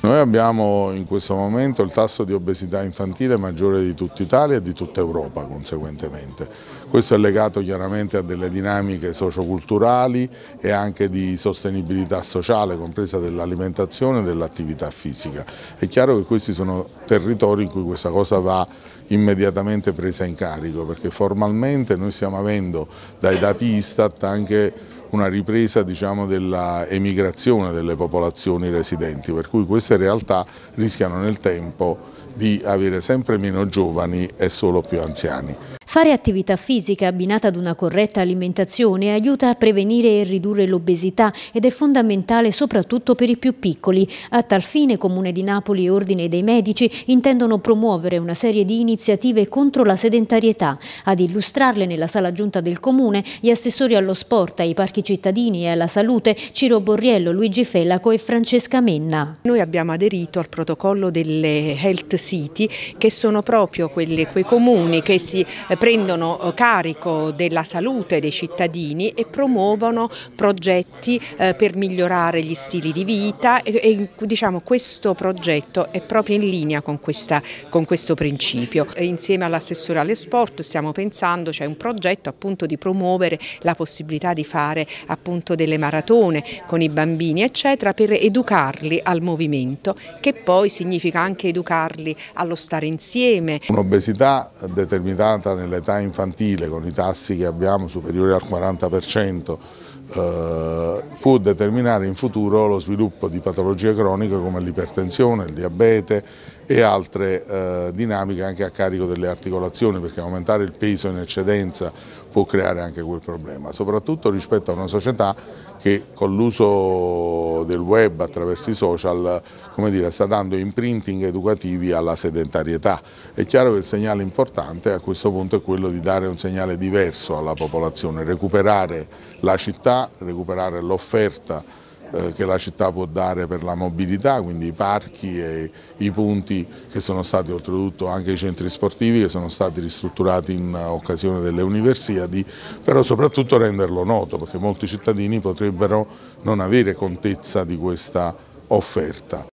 Noi abbiamo in questo momento il tasso di obesità infantile maggiore di tutta Italia e di tutta Europa conseguentemente. Questo è legato chiaramente a delle dinamiche socioculturali e anche di sostenibilità sociale, compresa dell'alimentazione e dell'attività fisica. È chiaro che questi sono territori in cui questa cosa va immediatamente presa in carico, perché formalmente noi stiamo avendo dai dati Istat anche una ripresa diciamo, dell'emigrazione delle popolazioni residenti, per cui queste realtà rischiano nel tempo di avere sempre meno giovani e solo più anziani. Fare attività fisica abbinata ad una corretta alimentazione aiuta a prevenire e ridurre l'obesità ed è fondamentale soprattutto per i più piccoli. A tal fine Comune di Napoli e Ordine dei Medici intendono promuovere una serie di iniziative contro la sedentarietà. Ad illustrarle nella sala giunta del Comune gli assessori allo sport, ai parchi cittadini e alla salute Ciro Borriello, Luigi Felaco e Francesca Menna. Noi abbiamo aderito al protocollo delle Health City che sono proprio quelli, quei comuni che si prendono eh, prendono eh, carico della salute dei cittadini e promuovono progetti eh, per migliorare gli stili di vita e, diciamo, questo progetto è proprio in linea con, questa, con questo principio. insieme all'assessore alle sport stiamo pensando, c'è cioè un progetto appunto di promuovere la possibilità di fare appunto delle maratone con i bambini eccetera per educarli al movimento che poi significa anche educarli allo stare insieme. Un'obesità determinata nelle l'età infantile con i tassi che abbiamo superiori al 40% eh, può determinare in futuro lo sviluppo di patologie croniche come l'ipertensione, il diabete e altre eh, dinamiche anche a carico delle articolazioni perché aumentare il peso in eccedenza può creare anche quel problema, soprattutto rispetto a una società che con l'uso web, attraverso i social, come dire, sta dando imprinting educativi alla sedentarietà. È chiaro che il segnale importante a questo punto è quello di dare un segnale diverso alla popolazione, recuperare la città, recuperare l'offerta eh, che la città può dare per la mobilità, quindi i parchi e i punti che sono stati oltretutto anche i centri sportivi che sono stati ristrutturati in occasione delle universiadi, però soprattutto renderlo noto perché molti cittadini potrebbero non avere contezza di questa offerta.